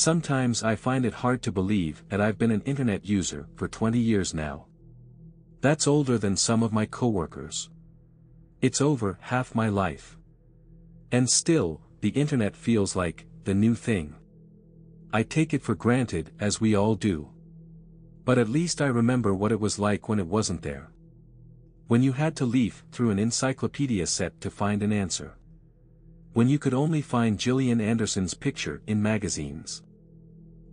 Sometimes I find it hard to believe that I've been an internet user for 20 years now. That's older than some of my coworkers. It's over half my life. And still, the internet feels like, the new thing. I take it for granted as we all do. But at least I remember what it was like when it wasn't there. When you had to leaf through an encyclopedia set to find an answer. When you could only find Gillian Anderson's picture in magazines.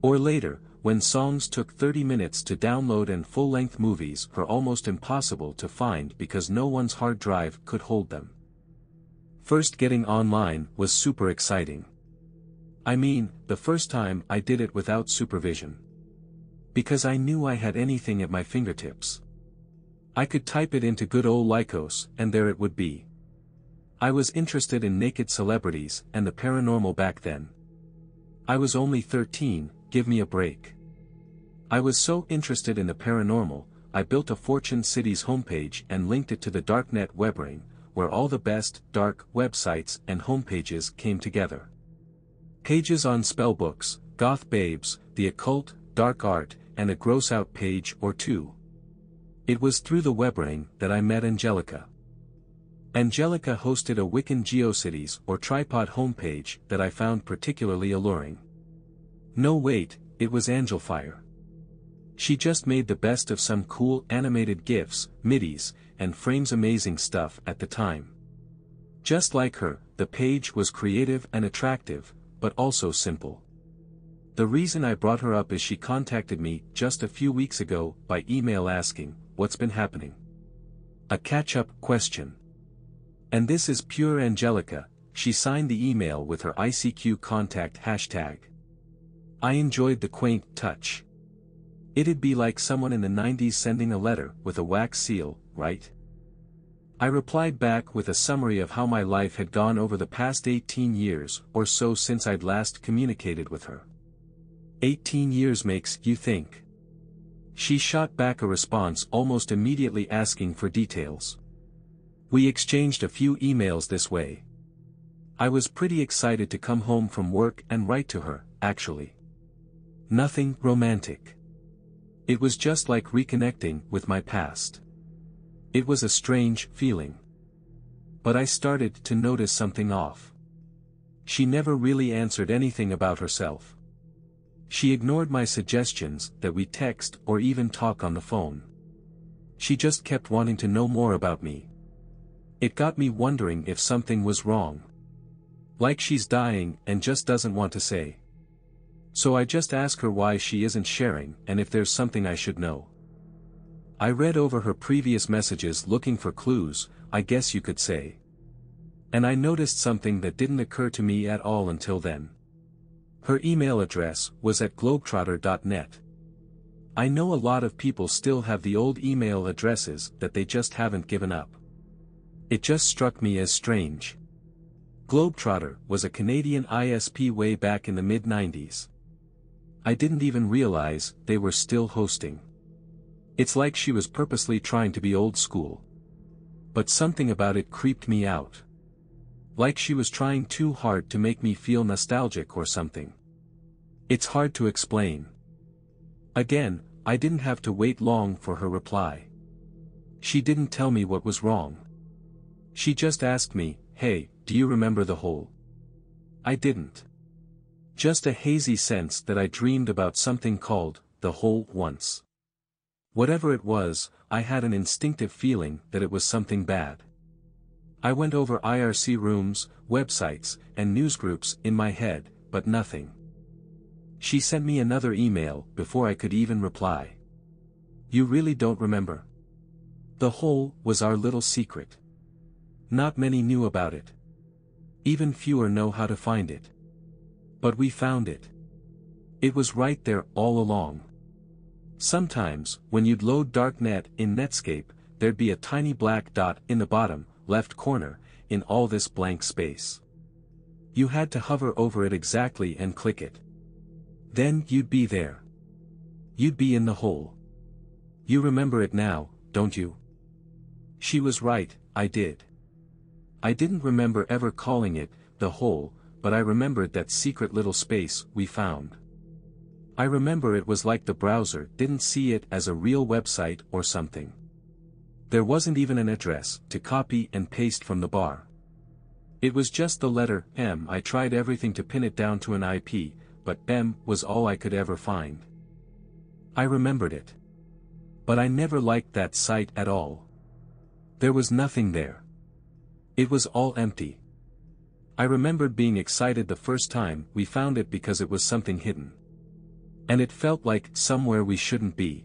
Or later, when songs took 30 minutes to download and full-length movies were almost impossible to find because no one's hard drive could hold them. First getting online was super exciting. I mean, the first time I did it without supervision. Because I knew I had anything at my fingertips. I could type it into good old Lycos and there it would be. I was interested in naked celebrities and the paranormal back then. I was only 13, give me a break. I was so interested in the paranormal, I built a Fortune Cities homepage and linked it to the darknet webring, where all the best, dark, websites and homepages came together. Pages on spellbooks, goth babes, the occult, dark art, and a gross-out page or two. It was through the webring that I met Angelica. Angelica hosted a Wiccan GeoCities or Tripod homepage that I found particularly alluring. No wait, it was Angelfire. She just made the best of some cool animated GIFs, midis, and frames amazing stuff at the time. Just like her, the page was creative and attractive, but also simple. The reason I brought her up is she contacted me just a few weeks ago by email asking, what's been happening? A catch-up question. And this is pure Angelica, she signed the email with her ICQ contact hashtag. I enjoyed the quaint touch. It'd be like someone in the 90s sending a letter with a wax seal, right? I replied back with a summary of how my life had gone over the past 18 years or so since I'd last communicated with her. 18 years makes you think. She shot back a response almost immediately asking for details. We exchanged a few emails this way. I was pretty excited to come home from work and write to her, actually. Nothing romantic. It was just like reconnecting with my past. It was a strange feeling. But I started to notice something off. She never really answered anything about herself. She ignored my suggestions that we text or even talk on the phone. She just kept wanting to know more about me. It got me wondering if something was wrong. Like she's dying and just doesn't want to say. So I just ask her why she isn't sharing and if there's something I should know. I read over her previous messages looking for clues, I guess you could say. And I noticed something that didn't occur to me at all until then. Her email address was at globetrotter.net. I know a lot of people still have the old email addresses that they just haven't given up. It just struck me as strange. Globetrotter was a Canadian ISP way back in the mid-90s. I didn't even realize they were still hosting. It's like she was purposely trying to be old school. But something about it creeped me out. Like she was trying too hard to make me feel nostalgic or something. It's hard to explain. Again, I didn't have to wait long for her reply. She didn't tell me what was wrong. She just asked me, hey, do you remember the whole? I didn't just a hazy sense that I dreamed about something called, the whole once. Whatever it was, I had an instinctive feeling that it was something bad. I went over IRC rooms, websites, and newsgroups in my head, but nothing. She sent me another email before I could even reply. You really don't remember. The whole was our little secret. Not many knew about it. Even fewer know how to find it. But we found it. It was right there all along. Sometimes, when you'd load Darknet in Netscape, there'd be a tiny black dot in the bottom, left corner, in all this blank space. You had to hover over it exactly and click it. Then you'd be there. You'd be in the hole. You remember it now, don't you? She was right, I did. I didn't remember ever calling it, the hole, but I remembered that secret little space we found. I remember it was like the browser didn't see it as a real website or something. There wasn't even an address to copy and paste from the bar. It was just the letter M. I tried everything to pin it down to an IP, but M was all I could ever find. I remembered it. But I never liked that site at all. There was nothing there. It was all empty. I remembered being excited the first time we found it because it was something hidden. And it felt like somewhere we shouldn't be.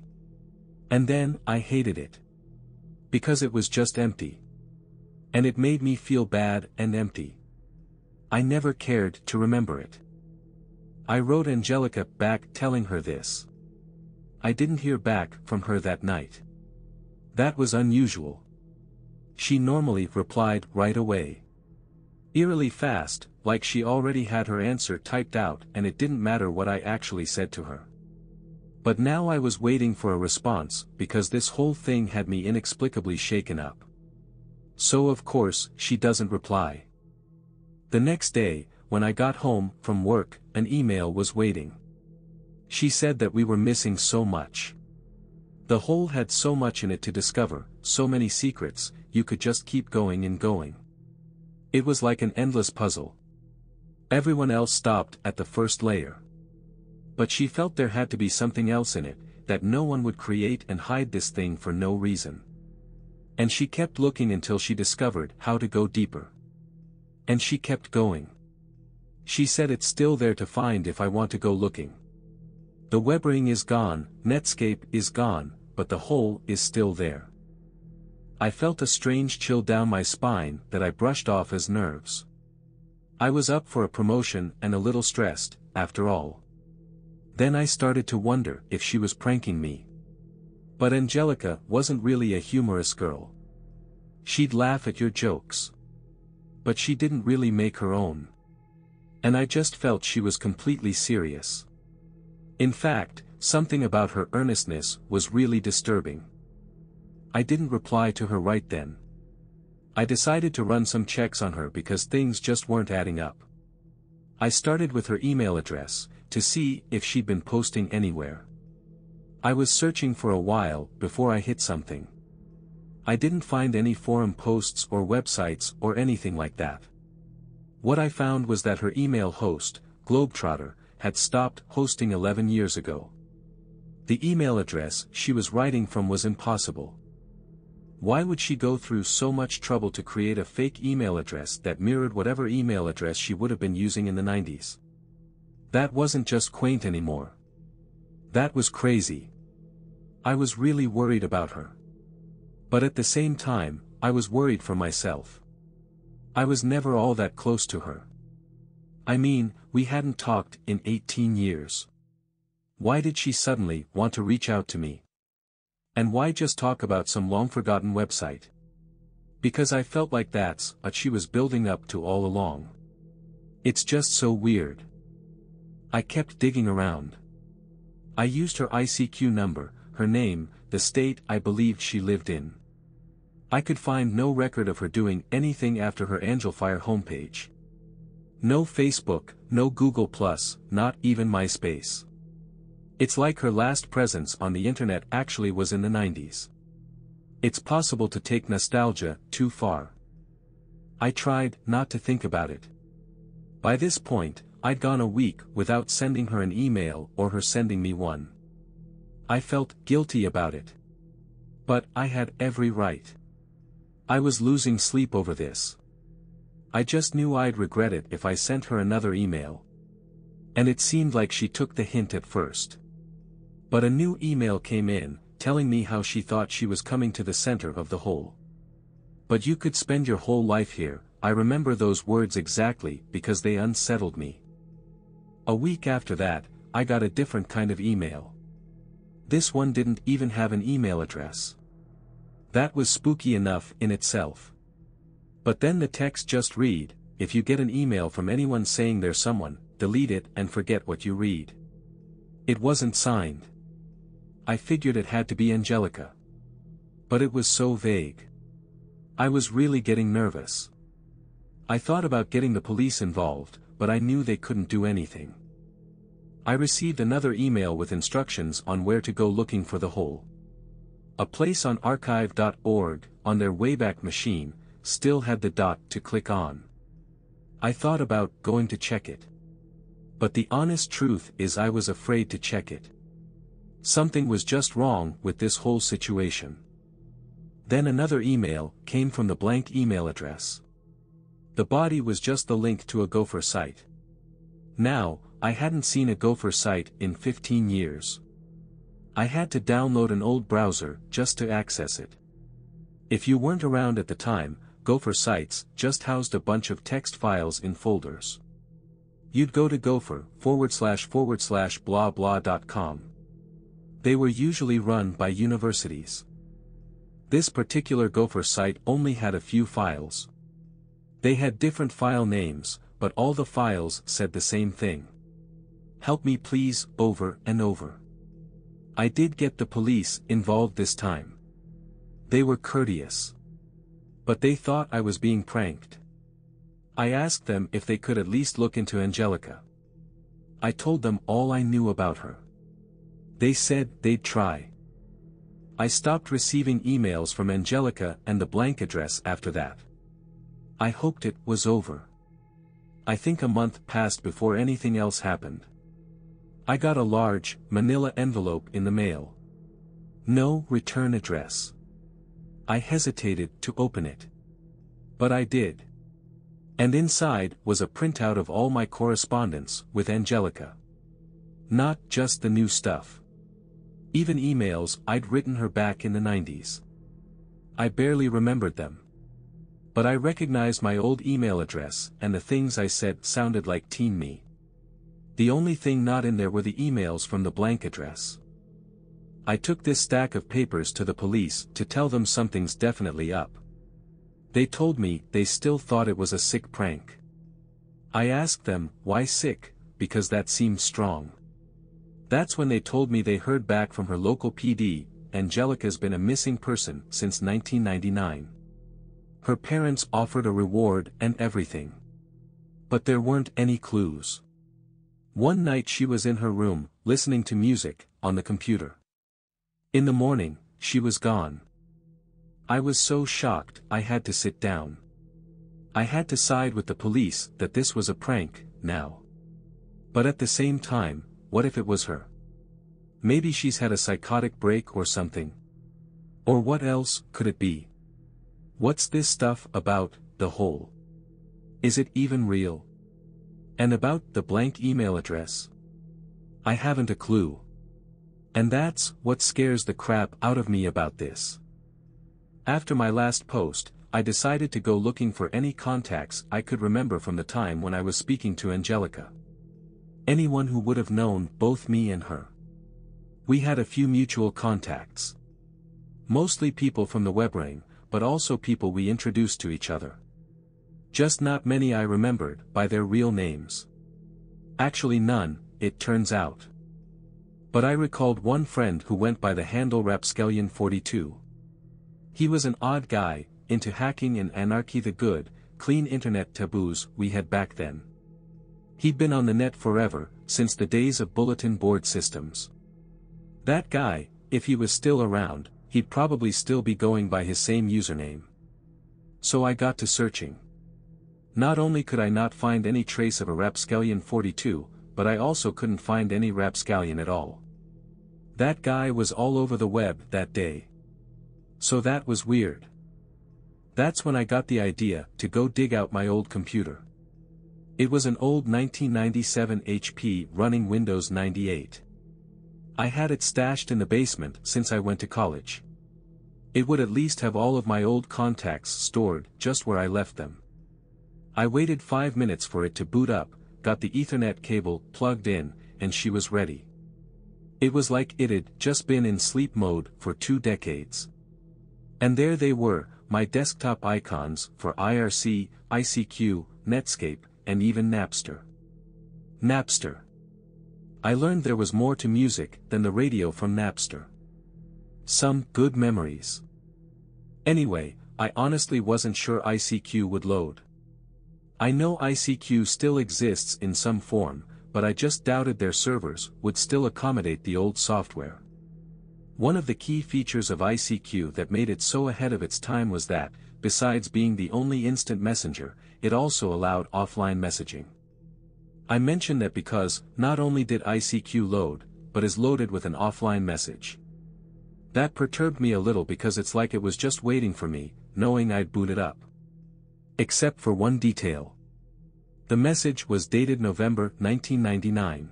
And then, I hated it. Because it was just empty. And it made me feel bad and empty. I never cared to remember it. I wrote Angelica back telling her this. I didn't hear back from her that night. That was unusual. She normally replied right away. Eerily fast, like she already had her answer typed out and it didn't matter what I actually said to her. But now I was waiting for a response because this whole thing had me inexplicably shaken up. So of course, she doesn't reply. The next day, when I got home from work, an email was waiting. She said that we were missing so much. The whole had so much in it to discover, so many secrets, you could just keep going and going. It was like an endless puzzle. Everyone else stopped at the first layer. But she felt there had to be something else in it, that no one would create and hide this thing for no reason. And she kept looking until she discovered how to go deeper. And she kept going. She said it's still there to find if I want to go looking. The web ring is gone, Netscape is gone, but the hole is still there. I felt a strange chill down my spine that I brushed off as nerves. I was up for a promotion and a little stressed, after all. Then I started to wonder if she was pranking me. But Angelica wasn't really a humorous girl. She'd laugh at your jokes. But she didn't really make her own. And I just felt she was completely serious. In fact, something about her earnestness was really disturbing. I didn't reply to her right then. I decided to run some checks on her because things just weren't adding up. I started with her email address, to see if she'd been posting anywhere. I was searching for a while before I hit something. I didn't find any forum posts or websites or anything like that. What I found was that her email host, Globetrotter, had stopped hosting 11 years ago. The email address she was writing from was impossible. Why would she go through so much trouble to create a fake email address that mirrored whatever email address she would have been using in the 90s? That wasn't just quaint anymore. That was crazy. I was really worried about her. But at the same time, I was worried for myself. I was never all that close to her. I mean, we hadn't talked in 18 years. Why did she suddenly want to reach out to me? And why just talk about some long-forgotten website? Because I felt like that's what she was building up to all along. It's just so weird. I kept digging around. I used her ICQ number, her name, the state I believed she lived in. I could find no record of her doing anything after her Angelfire homepage. No Facebook, no Google+, not even MySpace. It's like her last presence on the internet actually was in the 90s. It's possible to take nostalgia too far. I tried not to think about it. By this point, I'd gone a week without sending her an email or her sending me one. I felt guilty about it. But I had every right. I was losing sleep over this. I just knew I'd regret it if I sent her another email. And it seemed like she took the hint at first. But a new email came in, telling me how she thought she was coming to the center of the whole. But you could spend your whole life here, I remember those words exactly because they unsettled me. A week after that, I got a different kind of email. This one didn't even have an email address. That was spooky enough in itself. But then the text just read, if you get an email from anyone saying there's someone, delete it and forget what you read. It wasn't signed. I figured it had to be Angelica. But it was so vague. I was really getting nervous. I thought about getting the police involved, but I knew they couldn't do anything. I received another email with instructions on where to go looking for the hole. A place on archive.org, on their Wayback Machine, still had the dot to click on. I thought about going to check it. But the honest truth is I was afraid to check it. Something was just wrong with this whole situation. Then another email came from the blank email address. The body was just the link to a gopher site. Now, I hadn't seen a gopher site in 15 years. I had to download an old browser just to access it. If you weren't around at the time, Gopher sites just housed a bunch of text files in folders. You'd go to gopher forward slash forward slash blah blah dot com they were usually run by universities. This particular Gopher site only had a few files. They had different file names, but all the files said the same thing. Help me please, over and over. I did get the police involved this time. They were courteous. But they thought I was being pranked. I asked them if they could at least look into Angelica. I told them all I knew about her. They said they'd try. I stopped receiving emails from Angelica and the blank address after that. I hoped it was over. I think a month passed before anything else happened. I got a large, manila envelope in the mail. No return address. I hesitated to open it. But I did. And inside was a printout of all my correspondence with Angelica. Not just the new stuff. Even emails I'd written her back in the 90s. I barely remembered them. But I recognized my old email address and the things I said sounded like teen me. The only thing not in there were the emails from the blank address. I took this stack of papers to the police to tell them something's definitely up. They told me they still thought it was a sick prank. I asked them, why sick, because that seemed strong. That's when they told me they heard back from her local PD, Angelica's been a missing person since 1999. Her parents offered a reward and everything. But there weren't any clues. One night she was in her room, listening to music, on the computer. In the morning, she was gone. I was so shocked, I had to sit down. I had to side with the police that this was a prank, now. But at the same time, what if it was her? Maybe she's had a psychotic break or something. Or what else could it be? What's this stuff about, the whole? Is it even real? And about the blank email address? I haven't a clue. And that's what scares the crap out of me about this. After my last post, I decided to go looking for any contacts I could remember from the time when I was speaking to Angelica anyone who would have known both me and her. We had a few mutual contacts. Mostly people from the ring, but also people we introduced to each other. Just not many I remembered by their real names. Actually none, it turns out. But I recalled one friend who went by the handle Rapscallion42. He was an odd guy, into hacking and anarchy the good, clean internet taboos we had back then. He'd been on the net forever, since the days of bulletin board systems. That guy, if he was still around, he'd probably still be going by his same username. So I got to searching. Not only could I not find any trace of a Rapscallion 42, but I also couldn't find any Rapscallion at all. That guy was all over the web that day. So that was weird. That's when I got the idea to go dig out my old computer. It was an old 1997 HP running Windows 98. I had it stashed in the basement since I went to college. It would at least have all of my old contacts stored just where I left them. I waited five minutes for it to boot up, got the ethernet cable plugged in, and she was ready. It was like it had just been in sleep mode for two decades. And there they were, my desktop icons for IRC, ICQ, Netscape, and even Napster. Napster. I learned there was more to music than the radio from Napster. Some good memories. Anyway, I honestly wasn't sure ICQ would load. I know ICQ still exists in some form, but I just doubted their servers would still accommodate the old software. One of the key features of ICQ that made it so ahead of its time was that, besides being the only instant messenger, it also allowed offline messaging. I mention that because, not only did ICQ load, but is loaded with an offline message. That perturbed me a little because it's like it was just waiting for me, knowing I'd boot it up. Except for one detail. The message was dated November 1999.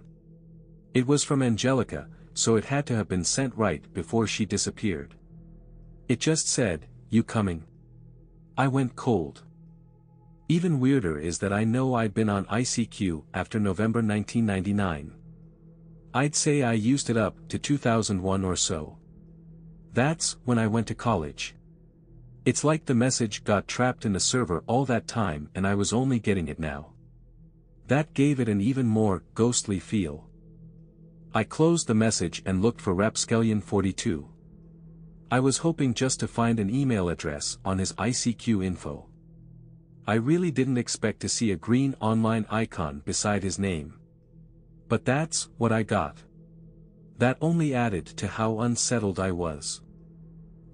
It was from Angelica, so it had to have been sent right before she disappeared. It just said, you coming. I went cold. Even weirder is that I know I'd been on ICQ after November 1999. I'd say I used it up to 2001 or so. That's when I went to college. It's like the message got trapped in the server all that time and I was only getting it now. That gave it an even more ghostly feel. I closed the message and looked for Rapscallion 42. I was hoping just to find an email address on his ICQ info. I really didn't expect to see a green online icon beside his name. But that's what I got. That only added to how unsettled I was.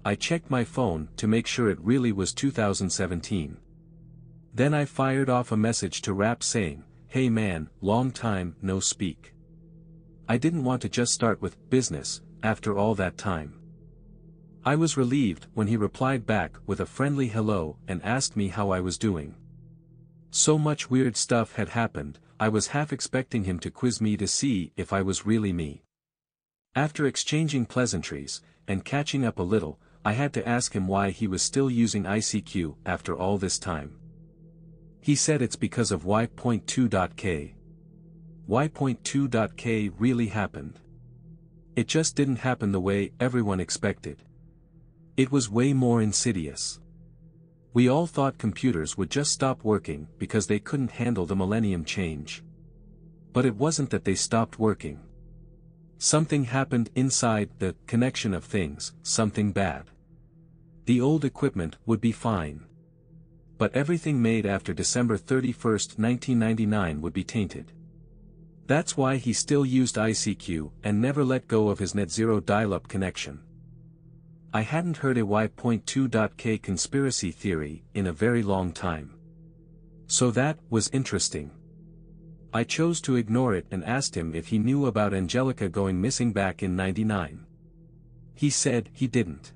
I checked my phone to make sure it really was 2017. Then I fired off a message to Rap saying, hey man, long time no speak. I didn't want to just start with business, after all that time. I was relieved when he replied back with a friendly hello and asked me how I was doing. So much weird stuff had happened, I was half expecting him to quiz me to see if I was really me. After exchanging pleasantries, and catching up a little, I had to ask him why he was still using ICQ after all this time. He said it's because of Y.2.K. Y.2.K really happened. It just didn't happen the way everyone expected. It was way more insidious. We all thought computers would just stop working because they couldn't handle the millennium change. But it wasn't that they stopped working. Something happened inside the connection of things, something bad. The old equipment would be fine. But everything made after December 31, 1999 would be tainted. That's why he still used ICQ and never let go of his net-zero dial-up connection. I hadn't heard a Y.2.K conspiracy theory in a very long time. So that was interesting. I chose to ignore it and asked him if he knew about Angelica going missing back in 99. He said he didn't.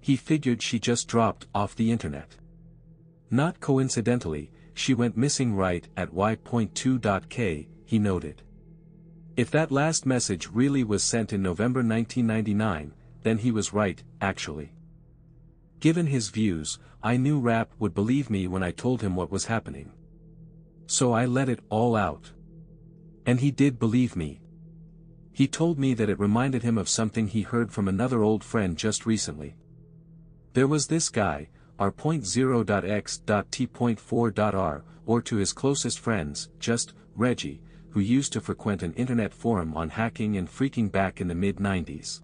He figured she just dropped off the internet. Not coincidentally, she went missing right at Y.2.K he noted. If that last message really was sent in November 1999, then he was right, actually. Given his views, I knew Rap would believe me when I told him what was happening. So I let it all out. And he did believe me. He told me that it reminded him of something he heard from another old friend just recently. There was this guy, r.0.x.t.4.r, or to his closest friends, just, Reggie, who used to frequent an internet forum on hacking and freaking back in the mid-90s.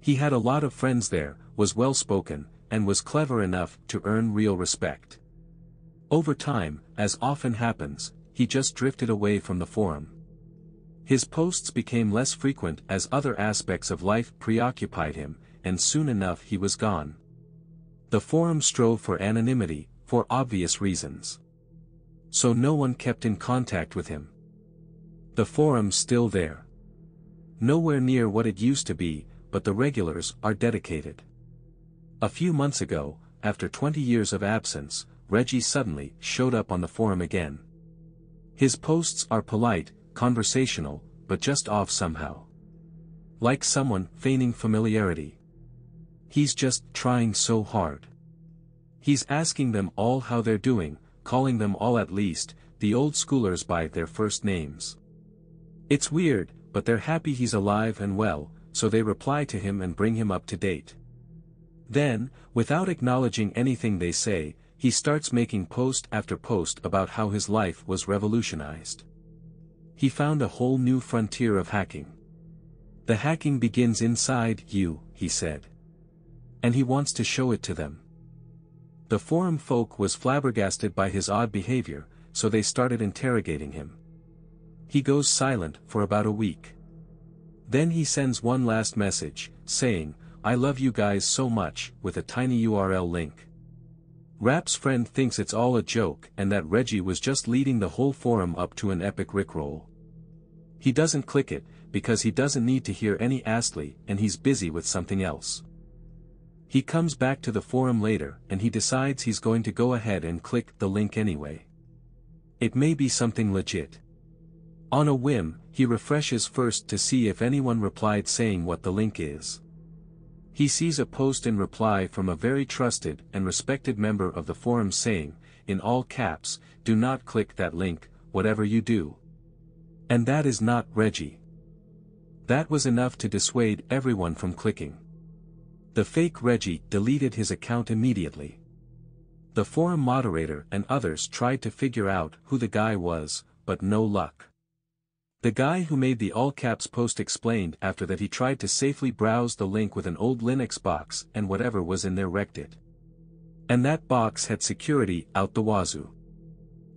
He had a lot of friends there, was well-spoken, and was clever enough to earn real respect. Over time, as often happens, he just drifted away from the forum. His posts became less frequent as other aspects of life preoccupied him, and soon enough he was gone. The forum strove for anonymity, for obvious reasons. So no one kept in contact with him. The forum's still there. Nowhere near what it used to be, but the regulars are dedicated. A few months ago, after 20 years of absence, Reggie suddenly showed up on the forum again. His posts are polite, conversational, but just off somehow. Like someone feigning familiarity. He's just trying so hard. He's asking them all how they're doing, calling them all at least, the old schoolers by their first names. It's weird, but they're happy he's alive and well, so they reply to him and bring him up to date. Then, without acknowledging anything they say, he starts making post after post about how his life was revolutionized. He found a whole new frontier of hacking. The hacking begins inside you, he said. And he wants to show it to them. The forum folk was flabbergasted by his odd behavior, so they started interrogating him. He goes silent for about a week. Then he sends one last message, saying, I love you guys so much, with a tiny URL link. Rap's friend thinks it's all a joke and that Reggie was just leading the whole forum up to an epic rickroll. He doesn't click it, because he doesn't need to hear any Astley and he's busy with something else. He comes back to the forum later and he decides he's going to go ahead and click the link anyway. It may be something legit. On a whim, he refreshes first to see if anyone replied saying what the link is. He sees a post in reply from a very trusted and respected member of the forum saying, in all caps, do not click that link, whatever you do. And that is not Reggie. That was enough to dissuade everyone from clicking. The fake Reggie deleted his account immediately. The forum moderator and others tried to figure out who the guy was, but no luck. The guy who made the all-caps post explained after that he tried to safely browse the link with an old Linux box and whatever was in there wrecked it. And that box had security out the wazoo.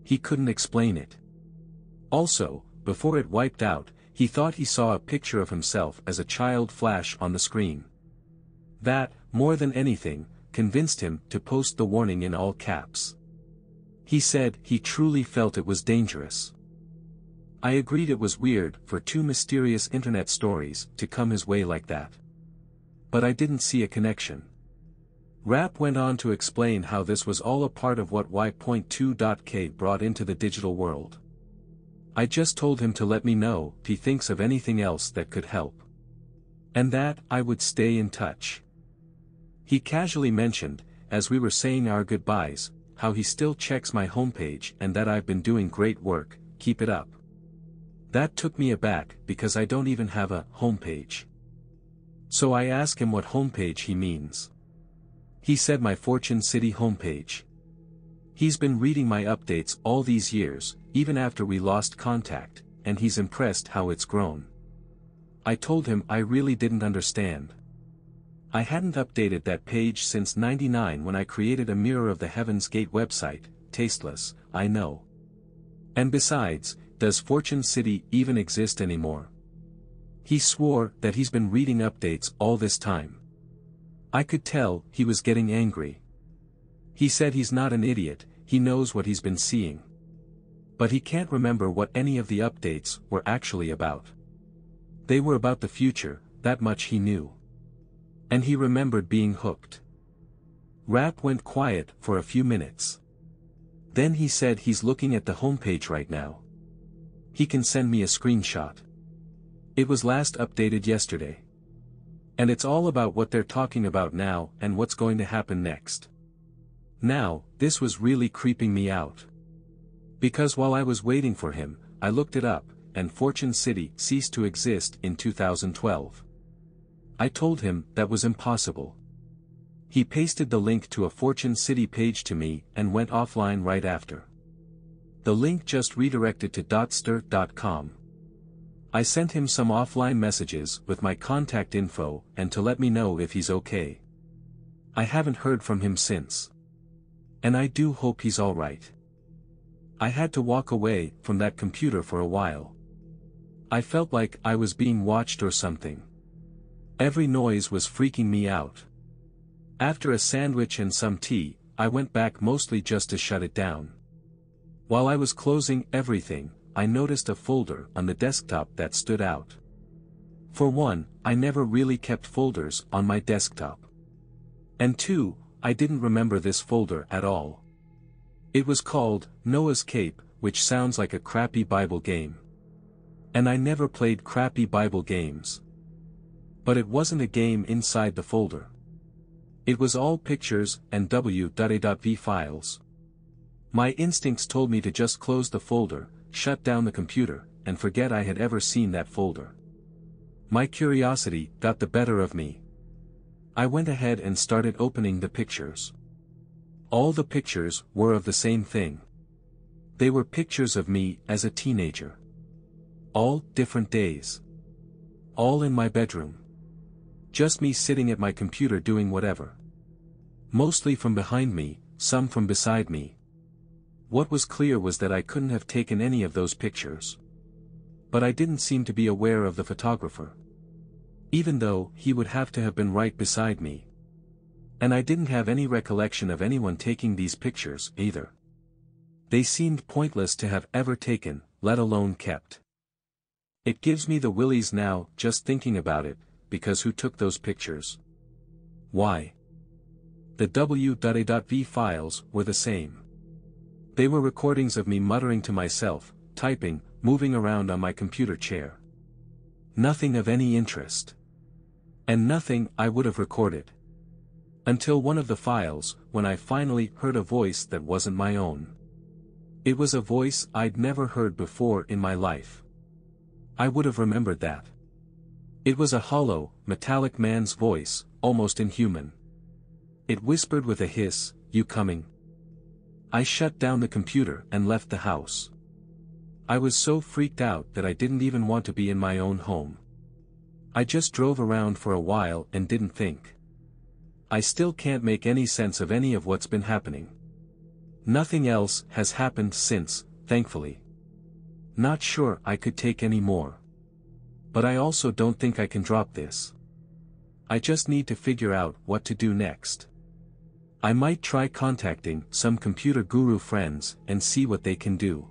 He couldn't explain it. Also, before it wiped out, he thought he saw a picture of himself as a child flash on the screen. That, more than anything, convinced him to post the warning in all caps. He said he truly felt it was dangerous. I agreed it was weird for two mysterious internet stories to come his way like that. But I didn't see a connection. Rap went on to explain how this was all a part of what Y.2.K brought into the digital world. I just told him to let me know if he thinks of anything else that could help. And that I would stay in touch. He casually mentioned, as we were saying our goodbyes, how he still checks my homepage and that I've been doing great work, keep it up. That took me aback because I don't even have a homepage. So I ask him what homepage he means. He said my Fortune City homepage. He's been reading my updates all these years, even after we lost contact, and he's impressed how it's grown. I told him I really didn't understand. I hadn't updated that page since 99 when I created a Mirror of the Heaven's Gate website, tasteless, I know. And besides, does Fortune City even exist anymore? He swore that he's been reading updates all this time. I could tell he was getting angry. He said he's not an idiot, he knows what he's been seeing. But he can't remember what any of the updates were actually about. They were about the future, that much he knew. And he remembered being hooked. Rap went quiet for a few minutes. Then he said he's looking at the homepage right now he can send me a screenshot. It was last updated yesterday. And it's all about what they're talking about now and what's going to happen next. Now, this was really creeping me out. Because while I was waiting for him, I looked it up, and Fortune City ceased to exist in 2012. I told him that was impossible. He pasted the link to a Fortune City page to me and went offline right after. The link just redirected to dotster.com. I sent him some offline messages with my contact info and to let me know if he's okay. I haven't heard from him since. And I do hope he's alright. I had to walk away from that computer for a while. I felt like I was being watched or something. Every noise was freaking me out. After a sandwich and some tea, I went back mostly just to shut it down. While I was closing everything, I noticed a folder on the desktop that stood out. For one, I never really kept folders on my desktop. And two, I didn't remember this folder at all. It was called, Noah's Cape, which sounds like a crappy Bible game. And I never played crappy Bible games. But it wasn't a game inside the folder. It was all pictures and w.a.v files. My instincts told me to just close the folder, shut down the computer, and forget I had ever seen that folder. My curiosity got the better of me. I went ahead and started opening the pictures. All the pictures were of the same thing. They were pictures of me as a teenager. All different days. All in my bedroom. Just me sitting at my computer doing whatever. Mostly from behind me, some from beside me, what was clear was that I couldn't have taken any of those pictures. But I didn't seem to be aware of the photographer. Even though, he would have to have been right beside me. And I didn't have any recollection of anyone taking these pictures, either. They seemed pointless to have ever taken, let alone kept. It gives me the willies now, just thinking about it, because who took those pictures? Why? The W.A.V files were the same. They were recordings of me muttering to myself, typing, moving around on my computer chair. Nothing of any interest. And nothing I would have recorded. Until one of the files, when I finally heard a voice that wasn't my own. It was a voice I'd never heard before in my life. I would have remembered that. It was a hollow, metallic man's voice, almost inhuman. It whispered with a hiss, you coming? I shut down the computer and left the house. I was so freaked out that I didn't even want to be in my own home. I just drove around for a while and didn't think. I still can't make any sense of any of what's been happening. Nothing else has happened since, thankfully. Not sure I could take any more. But I also don't think I can drop this. I just need to figure out what to do next. I might try contacting some computer guru friends and see what they can do.